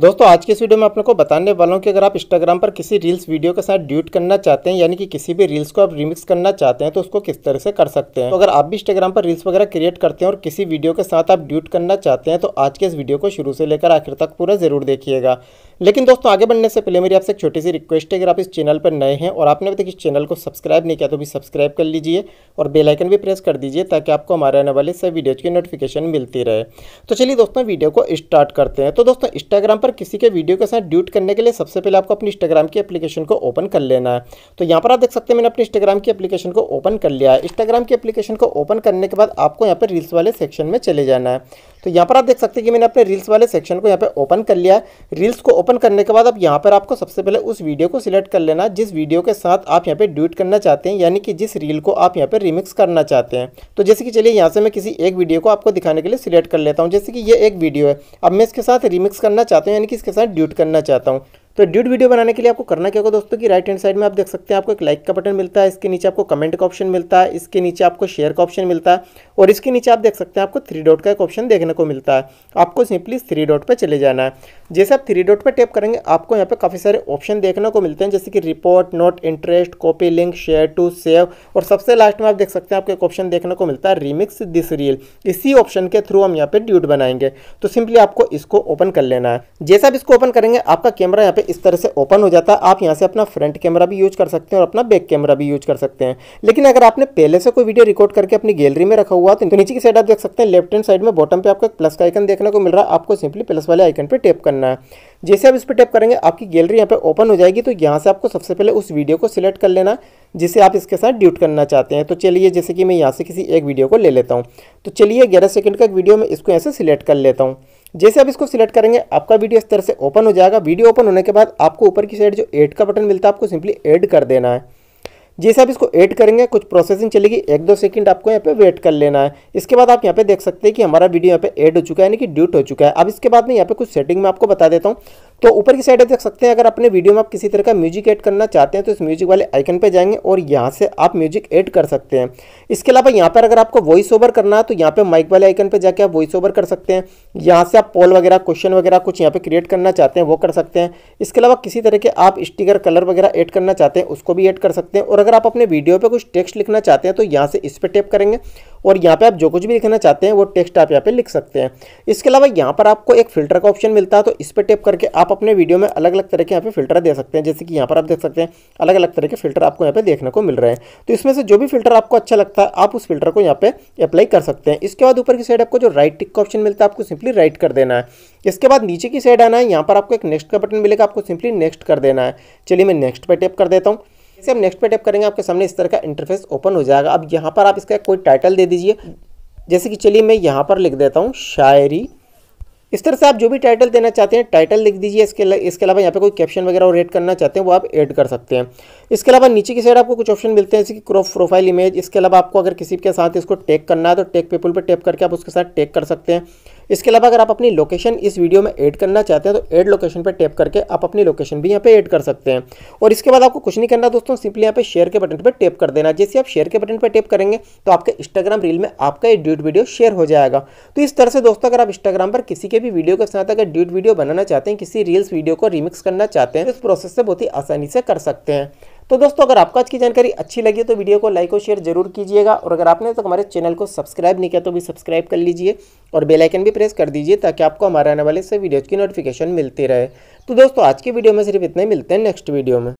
दोस्तों आज के इस वीडियो में आप लोग को बताने वाला हूँ कि अगर आप इंस्टाग्राम पर किसी रील्स वीडियो के साथ ड्यूट करना चाहते हैं यानी कि किसी भी रील्स को आप रिमिक्स करना चाहते हैं तो उसको किस तरह से कर सकते हैं तो अगर आप भी इंस्टाग्राम पर रील्स वगैरह क्रिएट करते हैं और किसी वीडियो के साथ आप ड्यूट करना चाहते हैं तो आज के इस वीडियो को शुरू से लेकर आखिर तक पूरा ज़रूर देखिएगा लेकिन दोस्तों आगे बढ़ने से पहले मेरी आपसे एक छोटी सी रिक्वेस्ट है अगर आप इस चैनल पर नए हैं और आपने अभी तक इस चैनल को सब्सक्राइब नहीं किया तो भी सब्सक्राइब कर लीजिए और बेलाइकन भी प्रेस कर दीजिए ताकि आपको हमारे आने वाले सभी वीडियोज़ की नोटिफिकेशन मिलती रहे तो चलिए दोस्तों वीडियो को स्टार्ट करते हैं तो दोस्तों इंस्टाग्राम पर किसी के वीडियो के साथ ड्यूट करने के लिए सबसे पहले आपको अपनी इंस्टाग्राम की एप्लीकेशन को ओपन कर लेना है तो यहाँ पर आप देख सकते हैं मैंने अपनी इंस्टाग्राम की एप्लीकेशन को ओपन कर लिया है इंस्टाग्राम की एप्लीकेशन को ओपन करने के बाद आपको यहाँ पर रील्स वाले सेक्शन में चले जाना है तो यहाँ पर आप देख सकते हैं कि मैंने अपने रील्स वाले सेक्शन को यहाँ पे ओपन कर लिया है रील्स को ओपन करने के बाद अब यहाँ पर आपको सबसे पहले उस वीडियो को सिलेक्ट कर लेना जिस वीडियो के साथ आप यहाँ पे ड्यूट करना चाहते हैं यानी कि जिस रील को आप यहाँ पर रिमिक्स करना चाहते हैं तो जैसे कि चलिए यहाँ से मैं किसी एक वीडियो को आपको दिखाने के लिए सिलेक्ट कर लेता हूँ जैसे कि ये एक वीडियो है अब मैं इसके साथ रिमिक्स करना चाहता हूँ यानी कि इसके साथ ड्यूट करना चाहता हूँ तो ड्यूट वीडियो बनाने के लिए आपको करना क्या होगा दोस्तों कि राइट हैंड साइड में आप देख सकते हैं आपको एक लाइक का बटन मिलता है इसके नीचे आपको कमेंट का ऑप्शन मिलता है इसके नीचे आपको शेयर का ऑप्शन मिलता है और इसके नीचे आप देख सकते हैं आपको थ्री डॉट का एक ऑप्शन देखने को मिलता है आपको सिंपली थ्री डॉट पर चले जाना है जैसे आप थ्री डॉट पर टैप करेंगे आपको यहाँ पर काफ़ी सारे ऑप्शन देखने को मिलते हैं जैसे कि report not interest copy link share to save और सबसे लास्ट में आप देख सकते हैं आपको एक ऑप्शन देखने को मिलता है रिमिक्स दिस रील इसी ऑप्शन के थ्रू हम यहाँ पर ड्यूट बनाएंगे तो सिंपली आपको इसको ओपन कर लेना है जैसे आप इसको ओपन करेंगे आपका कैमरा यहाँ पे इस तरह से ओपन हो जाता है आप यहाँ से अपना फ्रंट कैमरा भी यूज कर सकते हैं और अपना बैक कैमरा भी यूज कर सकते हैं लेकिन अगर आपने पहले से कोई वीडियो रिकॉर्ड करके अपनी गैलरी में रखा हुआ तो नीचे की साइड आप देख सकते हैं लेफ्ट हैंड साइड में बॉटम पर आपको एक प्लस का आइकन देखने को मिल रहा है आपको सिंपली प्लस वाले आइकन पर टैप करना है जैसे आप इस पर टैप करेंगे आपकी गैलरी यहाँ पर ओपन हो जाएगी तो यहाँ से आपको सबसे पहले उस वीडियो को सिलेक्ट कर लेना जिसे आप इसके साथ ड्यूट करना चाहते हैं तो चलिए जैसे कि मैं यहाँ से किसी एक वीडियो को ले लेता हूँ तो चलिए ग्यारह सेकंड का एक वीडियो मैं इसको ऐसे सिलेक्ट कर लेता हूँ जैसे आप इसको सिलेक्ट करेंगे आपका वीडियो इस तरह से ओपन हो जाएगा वीडियो ओपन होने के बाद आपको ऊपर की साइड जो एड का बटन मिलता है आपको सिंपली एड कर देना है जैसे आप इसको ऐड करेंगे कुछ प्रोसेसिंग चलेगी एक दो सेकंड आपको यहाँ पे वेट कर लेना है इसके बाद आप यहाँ पे देख सकते हैं कि हमारा वीडियो यहाँ पे ऐड हो चुका है यानी कि ड्यूट हो चुका है अब इसके बाद में यहाँ पे कुछ सेटिंग में आपको बता देता हूँ तो ऊपर की साइड देख सकते हैं अगर अपने वीडियो में आप किसी तरह का म्यूजिक ऐड करना चाहते हैं तो इस म्यूजिक वाले आइकन पर जाएंगे और यहाँ से आप म्यूजिक एड कर सकते हैं इसके अलावा यहाँ पर अगर आपको वॉइस ओवर करना है तो यहाँ पर माइक वाले आइकन पर जाकर आप वॉइस ओवर कर सकते हैं यहाँ से आप पोल वगैरह क्वेश्चन वगैरह कुछ यहाँ पर क्रिएट करना चाहते हैं वो कर सकते हैं इसके अलावा किसी तरह के आप स्टिकर कलर वगैरह एड करना चाहते हैं उसको भी एड कर सकते हैं और अगर आप अपने वीडियो पे कुछ टेक्स्ट लिखना चाहते हैं तो यहाँ से इस पर टेप करेंगे और यहाँ पे आप जो कुछ भी लिखना चाहते हैं वो टेक्स्ट आप यहाँ पे लिख सकते हैं इसके अलावा यहाँ पर आपको एक फिल्टर का ऑप्शन मिलता है तो इस पर टेप करके आप अपने वीडियो में अलग अलग तरह के यहाँ पे फिल्टर दे सकते हैं जैसे कि यहाँ पर आप देख सकते हैं अलग अलग तरह के फिल्टर आपको यहाँ पे देखने को मिल रहे हैं तो इसमें से जो भी फिल्टर आपको अच्छा लगता है आप उस फिल्टर को यहाँ पर अप्लाई कर सकते हैं इसके बाद ऊपर की साइड आपको जो राइट टिक का ऑप्शन मिलता है आपको सिंपली राइट कर देना है इसके बाद नीचे की साइड आना है यहाँ पर आपको एक नेक्स्ट का बटन मिलेगा आपको सिंपली नेक्स्ट कर देना है चलिए मैं नेक्स्ट पर टेप कर देता हूँ जैसे हम नेक्स्ट पे टैप करेंगे आपके सामने इस तरह का इंटरफेस ओपन हो जाएगा अब यहाँ पर आप इसका कोई टाइटल दे दीजिए जैसे कि चलिए मैं यहाँ पर लिख देता हूँ शायरी इस तरह से आप जो भी टाइटल देना चाहते हैं टाइटल लिख दीजिए इसके इसके अलावा यहाँ पे कोई कैप्शन वगैरह और एड करना चाहते हैं वो आप ऐड कर सकते हैं इसके अलावा नीचे की साइड आपको कुछ ऑप्शन मिलते हैं जैसे कि क्रॉप प्रोफाइल इमेज इसके अलावा आपको अगर किसी के साथ इसको टैग करना है तो टैग पेपल पर टैप करके आप उसके साथ टैग कर सकते हैं इसके अलावा अगर आप अपनी लोकेशन इस वीडियो में ऐड करना चाहते हैं तो ऐड लोकेशन पर टैप करके आप अपनी लोकेशन भी यहाँ पे ऐड कर सकते हैं और इसके बाद आपको कुछ नहीं करना दोस्तों सिंपली यहाँ पे शेयर के बटन पर टैप कर देना जैसे आप शेयर के बटन पर टैप करेंगे तो आपके इंस्टाग्राम रील में आपका ये ड्यूट वीडियो शेयर हो जाएगा तो इस तरह से दोस्तों अगर आप इंस्टाग्राम पर किसी के भी वीडियो के साथ अगर ड्यूट वीडियो बनाना चाहते हैं किसी रील्स वीडियो को रिमिक्स करना चाहते हैं तो इस प्रोसेस से बहुत ही आसानी से कर सकते हैं तो दोस्तों अगर आपको आज की जानकारी अच्छी लगी तो वीडियो को लाइक और शेयर जरूर कीजिएगा और अगर आपने तो हमारे चैनल को सब्सक्राइब नहीं किया तो भी सब्सक्राइब कर लीजिए और बेल आइकन भी प्रेस कर दीजिए ताकि आपको हमारे आने वाले से वीडियोज की नोटिफिकेशन मिलती रहे तो दोस्तों आज की वीडियो में सिर्फ इतने मिलते हैं नेक्स्ट वीडियो में